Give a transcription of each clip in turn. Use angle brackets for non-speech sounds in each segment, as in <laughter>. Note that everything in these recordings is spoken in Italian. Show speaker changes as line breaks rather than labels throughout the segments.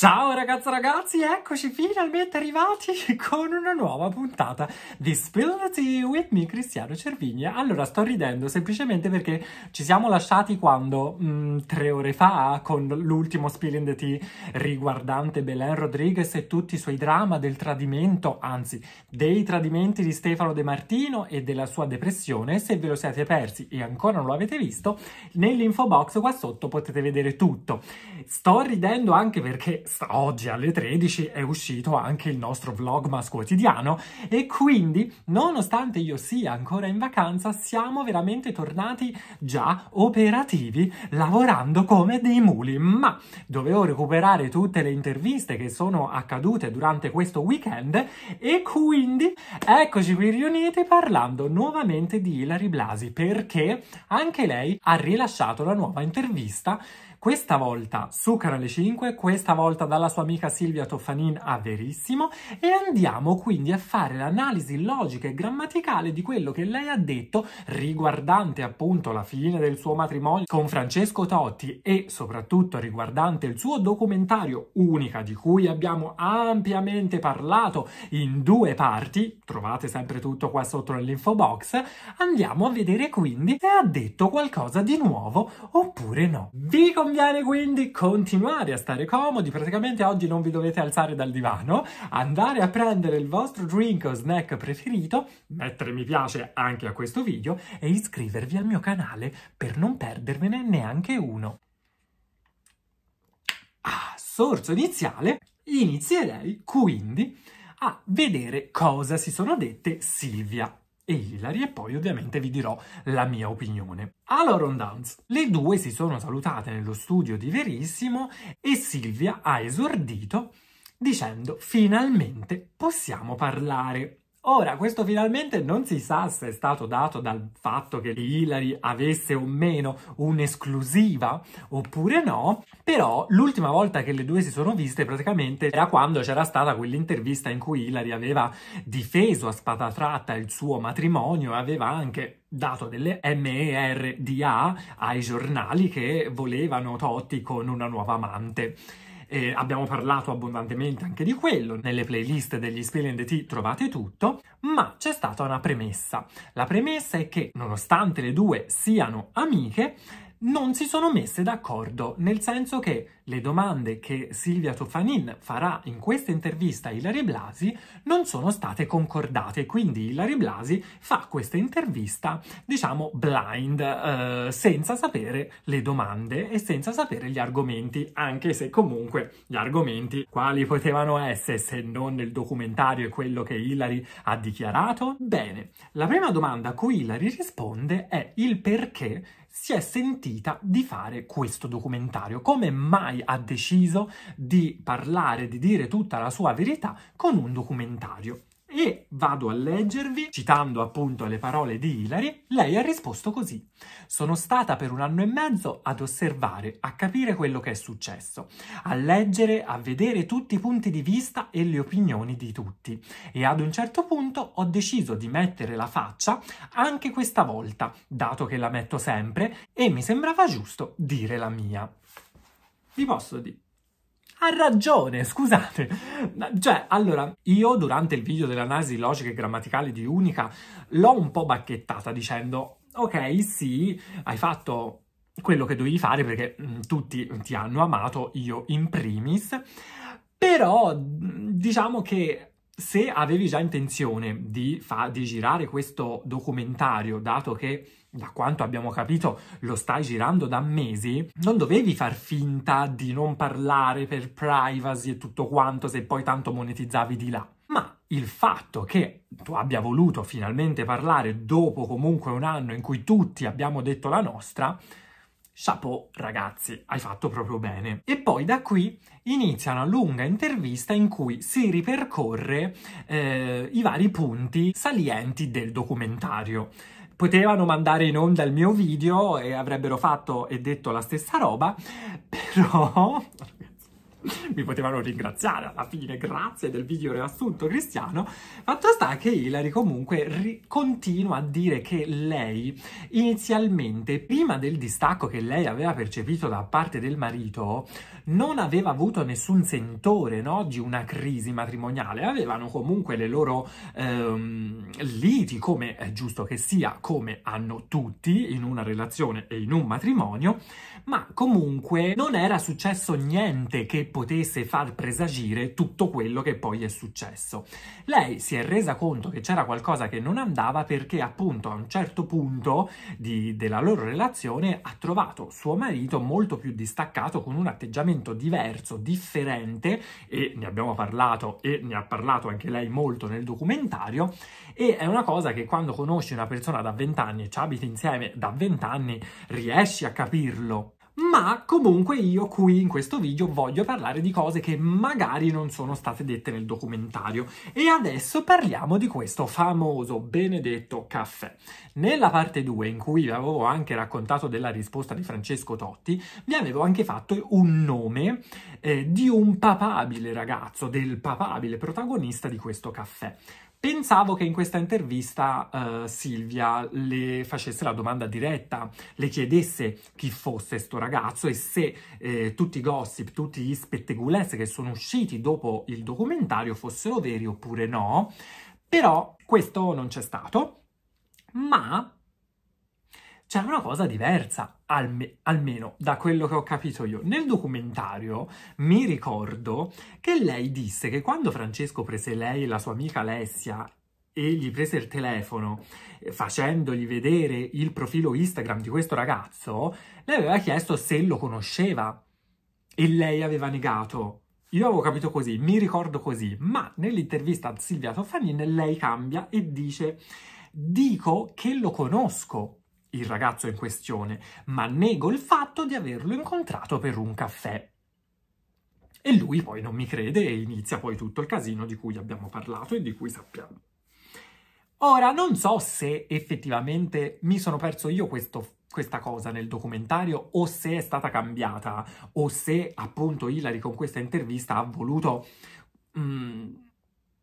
Ciao ragazzi ragazzi, eccoci finalmente arrivati <laughs> con una nuova puntata di Spill the Tea with me, Cristiano Cervigna. Allora, sto ridendo semplicemente perché ci siamo lasciati quando, mh, mm, tre ore fa, con l'ultimo Spilling the Tea riguardante Belen Rodriguez e tutti i suoi drama del tradimento, anzi, dei tradimenti di Stefano De Martino e della sua depressione. Se ve lo siete persi e ancora non lo avete visto, nell'info box qua sotto potete vedere tutto. Sto ridendo anche perché oggi alle 13 è uscito anche il nostro vlogmas quotidiano e quindi nonostante io sia ancora in vacanza siamo veramente tornati già operativi lavorando come dei muli ma dovevo recuperare tutte le interviste che sono accadute durante questo weekend e quindi eccoci qui riuniti parlando nuovamente di Hilary Blasi perché anche lei ha rilasciato la nuova intervista questa volta su Canale 5, questa volta dalla sua amica Silvia Toffanin a Verissimo e andiamo quindi a fare l'analisi logica e grammaticale di quello che lei ha detto riguardante appunto la fine del suo matrimonio con Francesco Totti e soprattutto riguardante il suo documentario Unica di cui abbiamo ampiamente parlato in due parti, trovate sempre tutto qua sotto nell'info box, andiamo a vedere quindi se ha detto qualcosa di nuovo oppure no. Vi commento Conviene quindi continuare a stare comodi, praticamente oggi non vi dovete alzare dal divano, andare a prendere il vostro drink o snack preferito, mettere mi piace anche a questo video e iscrivervi al mio canale per non perdervene neanche uno. A sorso iniziale inizierei quindi a vedere cosa si sono dette Silvia e Hillary e poi ovviamente vi dirò la mia opinione. Alla Rondowns, le due si sono salutate nello studio di Verissimo e Silvia ha esordito dicendo finalmente possiamo parlare. Ora, questo finalmente non si sa se è stato dato dal fatto che Hillary avesse o meno un'esclusiva oppure no, però l'ultima volta che le due si sono viste praticamente era quando c'era stata quell'intervista in cui Hillary aveva difeso a spada tratta il suo matrimonio e aveva anche dato delle MERDA ai giornali che volevano Totti con una nuova amante eh, abbiamo parlato abbondantemente anche di quello, nelle playlist degli Spill the Tea trovate tutto, ma c'è stata una premessa. La premessa è che, nonostante le due siano amiche, non si sono messe d'accordo, nel senso che le domande che Silvia Toffanin farà in questa intervista a Ilari Blasi non sono state concordate, quindi Ilari Blasi fa questa intervista, diciamo, blind, eh, senza sapere le domande e senza sapere gli argomenti, anche se comunque gli argomenti quali potevano essere se non il documentario e quello che Ilari ha dichiarato? Bene, la prima domanda a cui Ilari risponde è il perché si è sentita di fare questo documentario? Come mai ha deciso di parlare, di dire tutta la sua verità con un documentario? e vado a leggervi, citando appunto le parole di Hilary, lei ha risposto così. Sono stata per un anno e mezzo ad osservare, a capire quello che è successo, a leggere, a vedere tutti i punti di vista e le opinioni di tutti e ad un certo punto ho deciso di mettere la faccia anche questa volta, dato che la metto sempre, e mi sembrava giusto dire la mia. Vi posso dire ha ragione, scusate. Cioè, allora, io durante il video dell'analisi logica e grammaticale di Unica l'ho un po' bacchettata dicendo ok, sì, hai fatto quello che dovevi fare perché mh, mm, tutti ti hanno amato, io in primis, però diciamo che se avevi già intenzione di, fa- di girare questo documentario, dato che da quanto abbiamo capito lo stai girando da mesi, non dovevi far finta di non parlare per privacy e tutto quanto se poi tanto monetizzavi di là. Ma il fatto che tu abbia voluto finalmente parlare dopo comunque un anno in cui tutti abbiamo detto la nostra, Chapeau, ragazzi, hai fatto proprio bene. E poi da qui inizia una lunga intervista in cui si ripercorre eh, i vari punti salienti del documentario potevano mandare in onda il mio video e avrebbero fatto e detto la stessa roba, <laughs> però... <laughs> mi potevano ringraziare alla fine, grazie del video riassunto cristiano. Fatto sta che Hillary comunque ri- continua a dire che lei inizialmente, prima del distacco che lei aveva percepito da parte del marito, non aveva avuto nessun sentore, no? Di una crisi matrimoniale, avevano comunque le loro ehm, liti, come è giusto che sia, come hanno tutti in una relazione e in un matrimonio, ma comunque non era successo niente che potesse far presagire tutto quello che poi è successo. Lei si è resa conto che c'era qualcosa che non andava perché appunto a un certo punto di, della loro relazione ha trovato suo marito molto più distaccato con un atteggiamento atteggiamento diverso, differente, e ne abbiamo parlato e ne ha parlato anche lei molto nel documentario, e è una cosa che quando conosci una persona da 20 anni e ci abiti insieme da 20 anni riesci a capirlo ma comunque io qui in questo video voglio parlare di cose che magari non sono state dette nel documentario e adesso parliamo di questo famoso benedetto caffè. Nella parte 2 in cui vi avevo anche raccontato della risposta di Francesco Totti vi avevo anche fatto un nome eh, di un papabile ragazzo, del papabile protagonista di questo caffè. Pensavo che in questa intervista uh, Silvia le facesse la domanda diretta, le chiedesse chi fosse sto ragazzo e se eh, tutti i gossip, tutti gli spettegulezzi che sono usciti dopo il documentario fossero veri oppure no, però questo non c'è stato, ma c'è una cosa diversa. Alme, almeno da quello che ho capito io. Nel documentario mi ricordo che lei disse che quando Francesco prese lei e la sua amica Alessia e gli prese il telefono eh, facendogli vedere il profilo Instagram di questo ragazzo, le aveva chiesto se lo conosceva e lei aveva negato. Io avevo capito così, mi ricordo così, ma nell'intervista a Silvia Toffanin lei cambia e dice dico che lo conosco il ragazzo in questione, ma nego il fatto di averlo incontrato per un caffè. E lui poi non mi crede e inizia poi tutto il casino di cui abbiamo parlato e di cui sappiamo. Ora, non so se effettivamente mi sono perso io questo, questa cosa nel documentario o se è stata cambiata o se appunto Hillary con questa intervista ha voluto... Mm,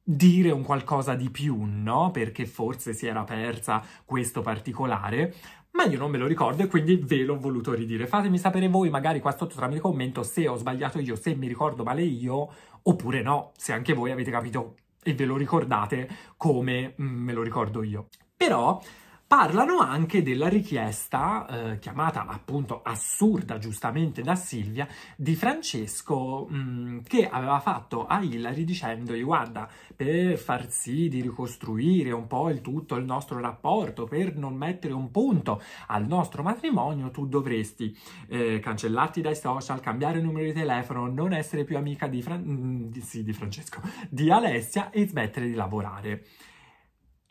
dire un qualcosa di più, no? Perché forse si era persa questo particolare, ma io non me lo ricordo e quindi ve l'ho voluto ridire. Fatemi sapere voi, magari qua sotto tramite commento, se ho sbagliato io, se mi ricordo male io, oppure no, se anche voi avete capito e ve lo ricordate come mm, me lo ricordo io. Però parlano anche della richiesta, eh, chiamata appunto assurda giustamente da Silvia, di Francesco mh, mm, che aveva fatto a Hillary dicendogli guarda, per far sì di ricostruire un po' il tutto il nostro rapporto, per non mettere un punto al nostro matrimonio, tu dovresti eh, cancellarti dai social, cambiare il numero di telefono, non essere più amica di, Fran- mm, di, sì, di Francesco, di Alessia e smettere di lavorare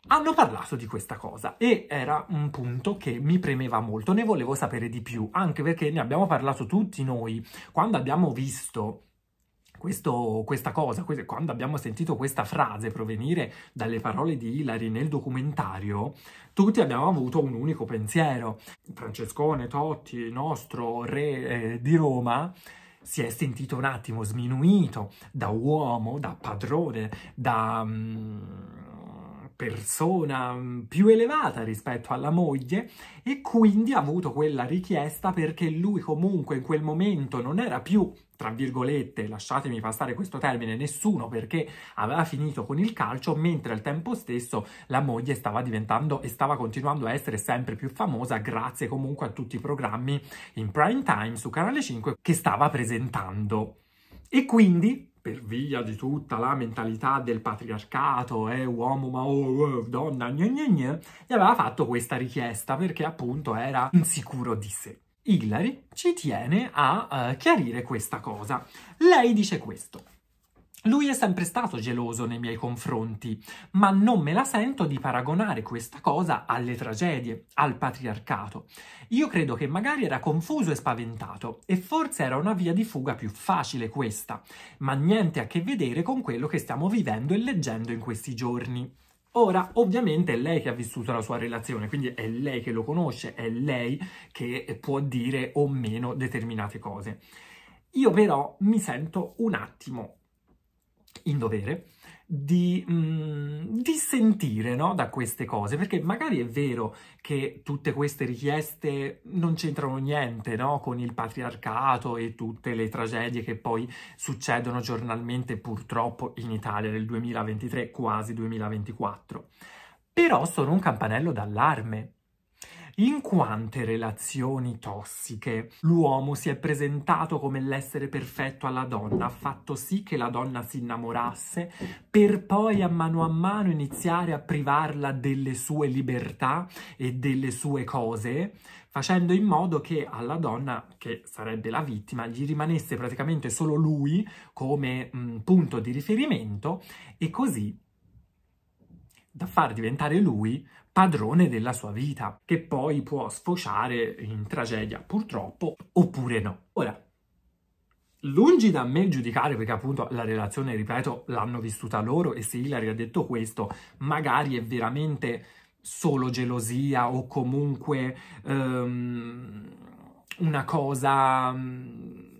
hanno parlato di questa cosa e era un punto che mi premeva molto, ne volevo sapere di più, anche perché ne abbiamo parlato tutti noi quando abbiamo visto questo, questa cosa, quando abbiamo sentito questa frase provenire dalle parole di Ilari nel documentario, tutti abbiamo avuto un unico pensiero. Francescone, Totti, nostro re eh, di Roma, si è sentito un attimo sminuito da uomo, da padrone, da... Um persona mm, più elevata rispetto alla moglie e quindi ha avuto quella richiesta perché lui comunque in quel momento non era più tra virgolette, lasciatemi passare questo termine, nessuno perché aveva finito con il calcio, mentre al tempo stesso la moglie stava diventando e stava continuando a essere sempre più famosa grazie comunque a tutti i programmi in prime time su Canale 5 che stava presentando. E quindi per via di tutta la mentalità del patriarcato, eh, uomo ma oh, eh, donna, gna, gna, gna, gli aveva fatto questa richiesta perché appunto era insicuro di sé. Hillary ci tiene a eh, chiarire questa cosa. Lei dice questo. Lui è sempre stato geloso nei miei confronti, ma non me la sento di paragonare questa cosa alle tragedie, al patriarcato. Io credo che magari era confuso e spaventato, e forse era una via di fuga più facile questa, ma niente a che vedere con quello che stiamo vivendo e leggendo in questi giorni. Ora, ovviamente è lei che ha vissuto la sua relazione, quindi è lei che lo conosce, è lei che può dire o meno determinate cose. Io però mi sento un attimo in dovere di, mh, mm, dissentire no? da queste cose, perché magari è vero che tutte queste richieste non c'entrano niente no? con il patriarcato e tutte le tragedie che poi succedono giornalmente purtroppo in Italia nel 2023, quasi 2024, però sono un campanello d'allarme in quante relazioni tossiche l'uomo si è presentato come l'essere perfetto alla donna, ha fatto sì che la donna si innamorasse, per poi a mano a mano iniziare a privarla delle sue libertà e delle sue cose, facendo in modo che alla donna, che sarebbe la vittima, gli rimanesse praticamente solo lui come mh, mm, punto di riferimento e così da far diventare lui padrone della sua vita, che poi può sfociare in tragedia, purtroppo, oppure no. Ora, lungi da me giudicare, perché appunto la relazione, ripeto, l'hanno vissuta loro e se Hilary ha detto questo, magari è veramente solo gelosia o comunque um, una cosa um,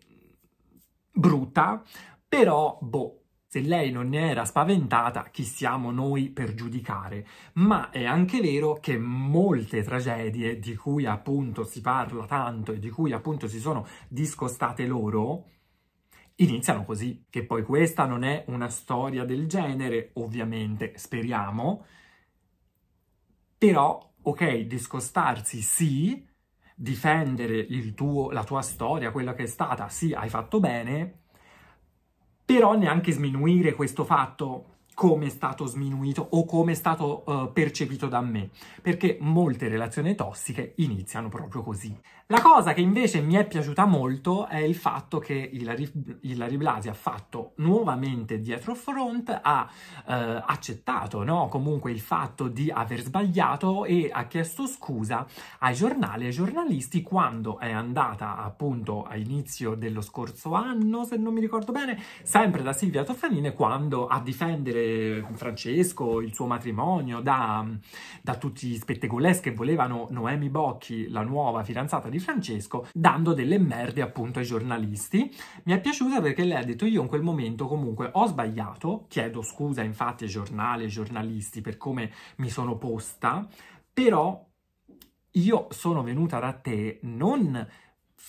brutta, però, boh, se lei non ne era spaventata, chi siamo noi per giudicare? Ma è anche vero che molte tragedie di cui appunto si parla tanto e di cui appunto si sono discostate loro, iniziano così. Che poi questa non è una storia del genere, ovviamente, speriamo, però, ok, discostarsi sì, difendere tuo, la tua storia, quella che è stata, sì, hai fatto bene, però neanche sminuire questo fatto come è stato sminuito o come è stato uh, percepito da me, perché molte relazioni tossiche iniziano proprio così. La cosa che invece mi è piaciuta molto è il fatto che Hilary Blasi ha fatto nuovamente dietro front, ha eh, accettato no? comunque il fatto di aver sbagliato e ha chiesto scusa ai giornali e ai giornalisti quando è andata appunto a inizio dello scorso anno, se non mi ricordo bene, sempre da Silvia Toffanine, quando a difendere Francesco, il suo matrimonio, da, da tutti gli spettegoleschi che volevano Noemi Bocchi, la nuova fidanzata di di Francesco dando delle merde appunto ai giornalisti. Mi è piaciuta perché lei ha detto io in quel momento comunque ho sbagliato, chiedo scusa infatti ai giornali, ai giornalisti per come mi sono posta, però io sono venuta da te non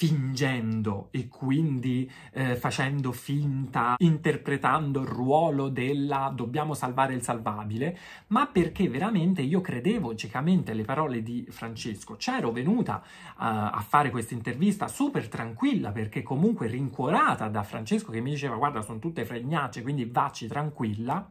fingendo e quindi eh, facendo finta, interpretando il ruolo della dobbiamo salvare il salvabile, ma perché veramente io credevo ciecamente alle parole di Francesco. C'ero venuta uh, a fare questa intervista super tranquilla perché comunque rincuorata da Francesco che mi diceva guarda sono tutte fregnacce quindi vacci tranquilla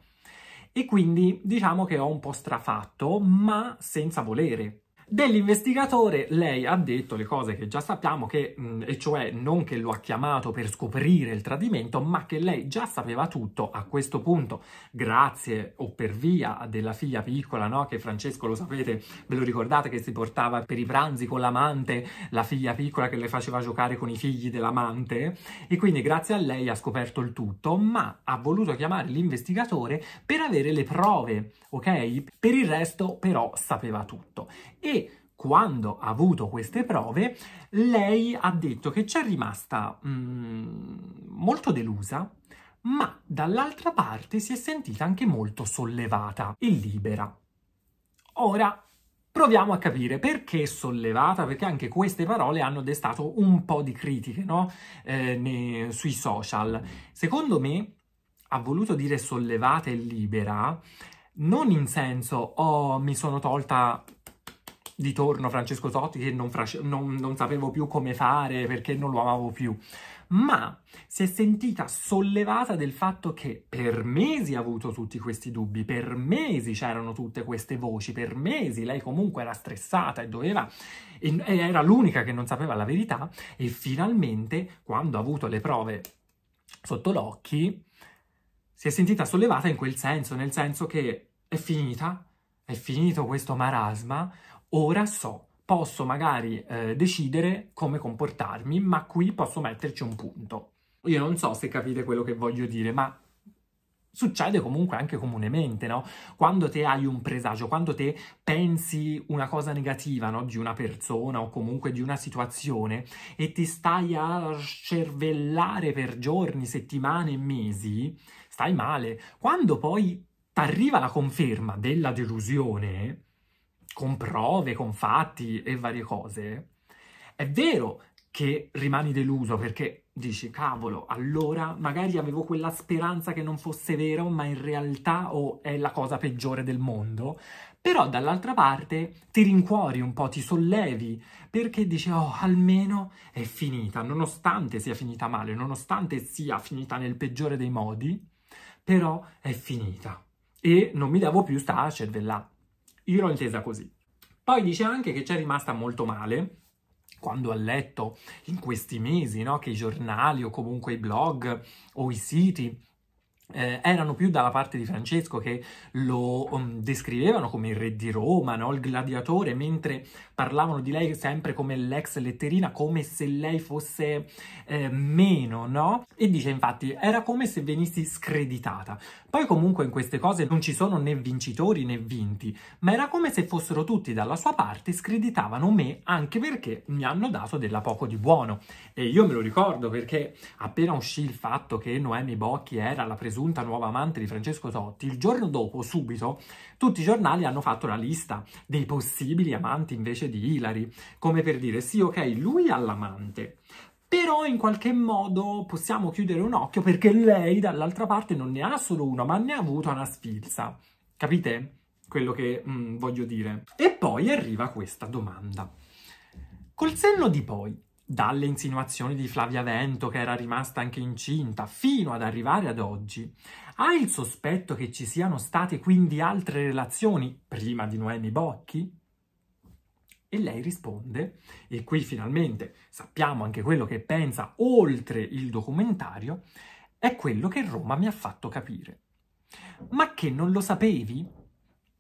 e quindi diciamo che ho un po' strafatto ma senza volere Dell'investigatore lei ha detto le cose che già sappiamo, che, mm, e cioè non che lo ha chiamato per scoprire il tradimento, ma che lei già sapeva tutto a questo punto, grazie o per via della figlia piccola, no? che Francesco lo sapete, ve lo ricordate che si portava per i pranzi con l'amante, la figlia piccola che le faceva giocare con i figli dell'amante, e quindi grazie a lei ha scoperto il tutto, ma ha voluto chiamare l'investigatore per avere le prove, ok? Per il resto però sapeva tutto. E quando ha avuto queste prove, lei ha detto che c'è rimasta mh, mm, molto delusa, ma dall'altra parte si è sentita anche molto sollevata e libera. Ora proviamo a capire perché sollevata, perché anche queste parole hanno destato un po' di critiche no? eh, ne, sui social. Secondo me ha voluto dire sollevata e libera non in senso oh mi sono tolta di torno Francesco Totti che non, non, non sapevo più come fare perché non lo amavo più ma si è sentita sollevata del fatto che per mesi ha avuto tutti questi dubbi, per mesi c'erano tutte queste voci, per mesi lei comunque era stressata e doveva e era l'unica che non sapeva la verità e finalmente quando ha avuto le prove sotto l'occhio si è sentita sollevata in quel senso, nel senso che è finita, è finito questo marasma, ora so, posso magari eh, decidere come comportarmi, ma qui posso metterci un punto. Io non so se capite quello che voglio dire, ma succede comunque anche comunemente, no? Quando te hai un presagio, quando te pensi una cosa negativa, no? Di una persona o comunque di una situazione e ti stai a cervellare per giorni, settimane e mesi, stai male. Quando poi ti arriva la conferma della delusione, con prove, con fatti e varie cose, è vero che rimani deluso perché dici cavolo, allora magari avevo quella speranza che non fosse vero, ma in realtà oh, è la cosa peggiore del mondo. Però dall'altra parte ti rincuori un po', ti sollevi, perché dici oh, almeno è finita, nonostante sia finita male, nonostante sia finita nel peggiore dei modi, però è finita e non mi devo più stare a cervellare. Io l'ho intesa così. Poi dice anche che c'è rimasta molto male quando ha letto in questi mesi no, che i giornali o comunque i blog o i siti eh, erano più dalla parte di Francesco che lo um, descrivevano come il re di Roma, no? il gladiatore, mentre parlavano di lei sempre come l'ex letterina, come se lei fosse eh, meno, no? E dice infatti era come se venissi screditata. Poi comunque in queste cose non ci sono né vincitori né vinti, ma era come se fossero tutti dalla sua parte, screditavano me anche perché mi hanno dato della poco di buono. E io me lo ricordo perché appena uscì il fatto che Noemi Bocchi era la presunzione presunta nuova amante di Francesco Totti, il giorno dopo, subito, tutti i giornali hanno fatto la lista dei possibili amanti invece di Ilari, come per dire sì, ok, lui ha l'amante, però in qualche modo possiamo chiudere un occhio perché lei dall'altra parte non ne ha solo uno, ma ne ha avuto una sfilza. Capite quello che mm, voglio dire? E poi arriva questa domanda. Col senno di poi, dalle insinuazioni di Flavia Vento, che era rimasta anche incinta, fino ad arrivare ad oggi, ha il sospetto che ci siano state quindi altre relazioni prima di Noemi Bocchi? E lei risponde, e qui finalmente sappiamo anche quello che pensa oltre il documentario, è quello che Roma mi ha fatto capire. Ma che non lo sapevi?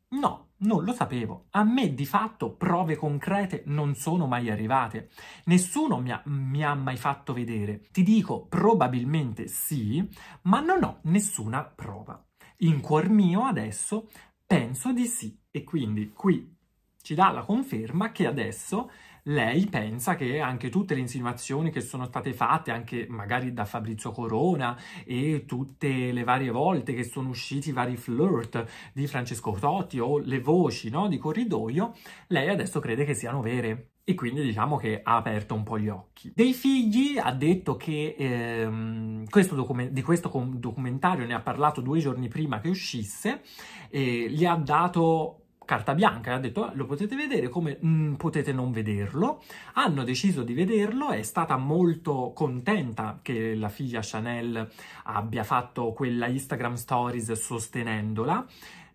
No, non lo sapevo. A me di fatto prove concrete non sono mai arrivate. Nessuno mi ha, mi ha, mai fatto vedere. Ti dico probabilmente sì, ma non ho nessuna prova. In cuor mio adesso penso di sì. E quindi qui ci dà la conferma che adesso lei pensa che anche tutte le insinuazioni che sono state fatte, anche magari da Fabrizio Corona e tutte le varie volte che sono usciti i vari flirt di Francesco Totti o le voci no, di corridoio, lei adesso crede che siano vere e quindi diciamo che ha aperto un po' gli occhi. Dei figli ha detto che ehm, questo di questo documentario ne ha parlato due giorni prima che uscisse, e gli ha dato carta bianca, ha detto ah, lo potete vedere come mm, potete non vederlo. Hanno deciso di vederlo, è stata molto contenta che la figlia Chanel abbia fatto quella Instagram Stories sostenendola.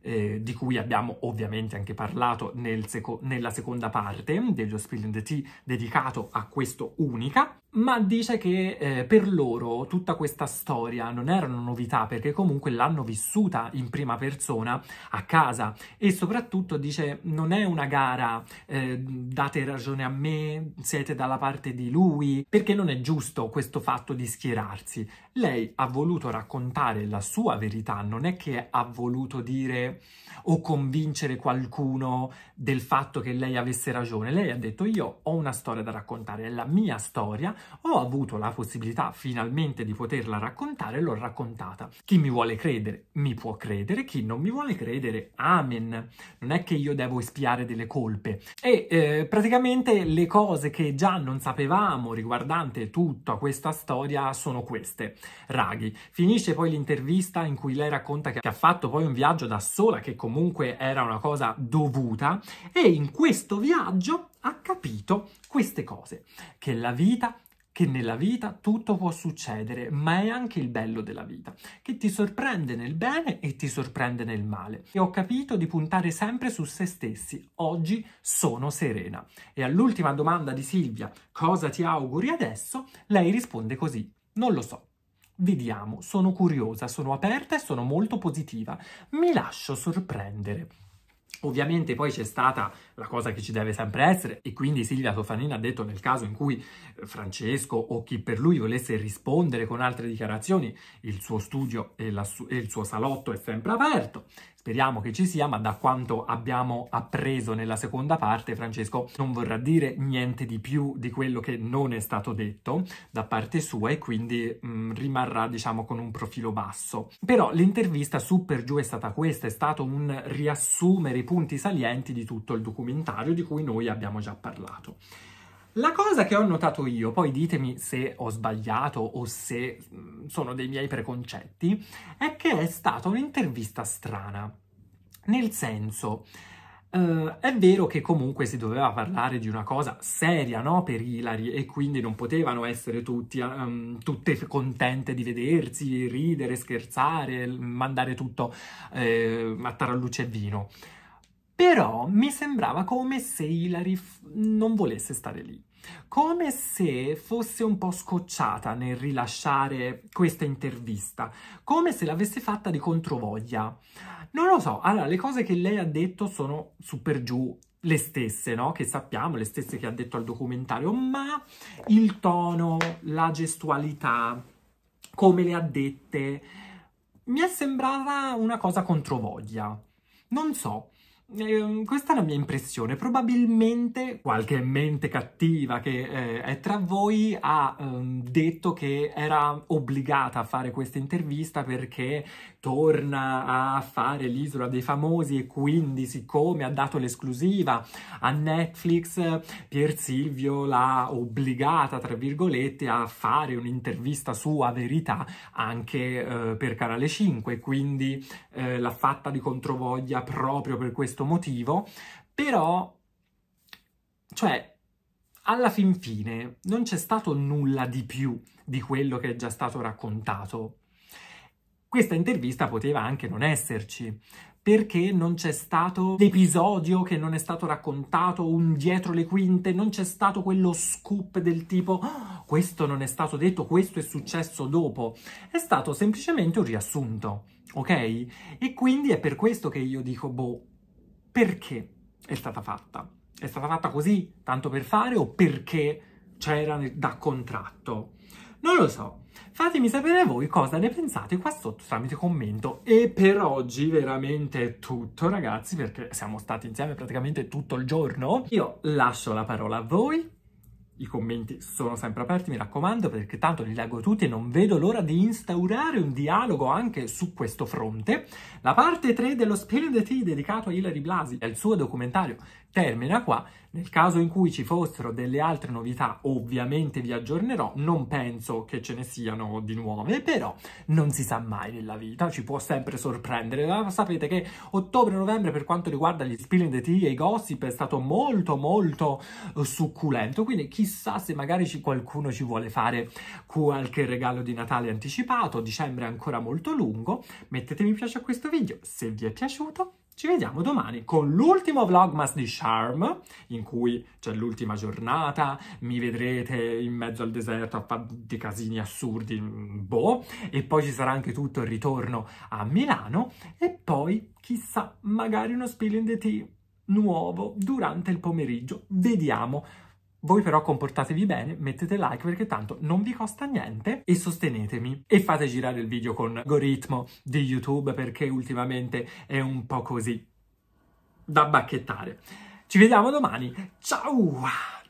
Eh, di cui abbiamo ovviamente anche parlato nel seco- nella seconda parte dello Spill in the Tea dedicato a questo unica ma dice che eh, per loro tutta questa storia non era una novità perché comunque l'hanno vissuta in prima persona a casa e soprattutto dice non è una gara eh, date ragione a me, siete dalla parte di lui, perché non è giusto questo fatto di schierarsi. Lei ha voluto raccontare la sua verità, non è che ha voluto dire o convincere qualcuno del fatto che lei avesse ragione, lei ha detto io ho una storia da raccontare, è la mia storia ho avuto la possibilità finalmente di poterla raccontare e l'ho raccontata. Chi mi vuole credere mi può credere, chi non mi vuole credere, amen. Non è che io devo espiare delle colpe. E eh, praticamente le cose che già non sapevamo riguardante tutta questa storia sono queste. Raghi, finisce poi l'intervista in cui lei racconta che ha fatto poi un viaggio da sola, che comunque era una cosa dovuta, e in questo viaggio ha capito queste cose, che la vita che nella vita tutto può succedere, ma è anche il bello della vita, che ti sorprende nel bene e ti sorprende nel male. E ho capito di puntare sempre su se stessi. Oggi sono serena. E all'ultima domanda di Silvia, cosa ti auguri adesso? Lei risponde così, non lo so. Vediamo, sono curiosa, sono aperta e sono molto positiva. Mi lascio sorprendere. Ovviamente poi c'è stata la cosa che ci deve sempre essere e quindi Silvia Tofanina ha detto nel caso in cui eh, Francesco o chi per lui volesse rispondere con altre dichiarazioni, il suo studio e, su e il suo salotto è sempre aperto. Speriamo che ci sia, ma da quanto abbiamo appreso nella seconda parte, Francesco non vorrà dire niente di più di quello che non è stato detto da parte sua e quindi mh, mm, rimarrà, diciamo, con un profilo basso. Però l'intervista su per giù è stata questa, è stato un riassumere i punti salienti di tutto il documentario di cui noi abbiamo già parlato. La cosa che ho notato io, poi ditemi se ho sbagliato o se mm, sono dei miei preconcetti, è che è stata un'intervista strana. Nel senso, Uh, è vero che comunque si doveva parlare di una cosa seria, no? Per Ilari e quindi non potevano essere tutti, um, tutte contente di vedersi, ridere, scherzare, mandare tutto uh, a tarallucce e vino. Però mi sembrava come se Hilary non volesse stare lì, come se fosse un po' scocciata nel rilasciare questa intervista, come se l'avesse fatta di controvoglia. Non lo so, allora le cose che lei ha detto sono su per giù le stesse, no? Che sappiamo, le stesse che ha detto al documentario, ma il tono, la gestualità, come le ha dette, mi è sembrata una cosa controvoglia. Non so, Ehm, questa è la mia impressione. Probabilmente qualche mente cattiva che eh, è tra voi ha ehm, detto che era obbligata a fare questa intervista perché torna a fare l'isola dei famosi e quindi siccome ha dato l'esclusiva a Netflix, Pier Silvio l'ha obbligata, tra virgolette, a fare un'intervista sua verità anche eh, per Canale 5, quindi eh, l'ha fatta di controvoglia proprio per questo questo motivo, però, cioè, alla fin fine non c'è stato nulla di più di quello che è già stato raccontato. Questa intervista poteva anche non esserci, perché non c'è stato l'episodio che non è stato raccontato, un dietro le quinte, non c'è stato quello scoop del tipo oh, questo non è stato detto, questo è successo dopo. È stato semplicemente un riassunto, ok? E quindi è per questo che io dico, boh, perché è stata fatta? È stata fatta così, tanto per fare, o perché c'era da contratto? Non lo so. Fatemi sapere voi cosa ne pensate qua sotto tramite commento. E per oggi veramente è tutto, ragazzi, perché siamo stati insieme praticamente tutto il giorno. Io lascio la parola a voi i commenti sono sempre aperti, mi raccomando, perché tanto li leggo tutti e non vedo l'ora di instaurare un dialogo anche su questo fronte. La parte 3 dello Spill the Tea dedicato a Hilary Blasi e al suo documentario termina qua. Nel caso in cui ci fossero delle altre novità, ovviamente vi aggiornerò, non penso che ce ne siano di nuove, però non si sa mai nella vita, ci può sempre sorprendere. Ma sapete che ottobre-novembre per quanto riguarda gli spilling the tea e i gossip è stato molto molto eh, succulento, quindi chissà se magari ci, qualcuno ci vuole fare qualche regalo di Natale anticipato, dicembre è ancora molto lungo. Mettete mi piace a questo video se vi è piaciuto ci vediamo domani con l'ultimo Vlogmas di Charm, in cui c'è l'ultima giornata, mi vedrete in mezzo al deserto a fare dei casini assurdi, boh, e poi ci sarà anche tutto il ritorno a Milano, e poi, chissà, magari uno spilling in the Tea nuovo durante il pomeriggio. Vediamo voi però comportatevi bene, mettete like perché tanto non vi costa niente e sostenetemi. E fate girare il video con algoritmo di YouTube perché ultimamente è un po' così da bacchettare. Ci vediamo domani, ciao!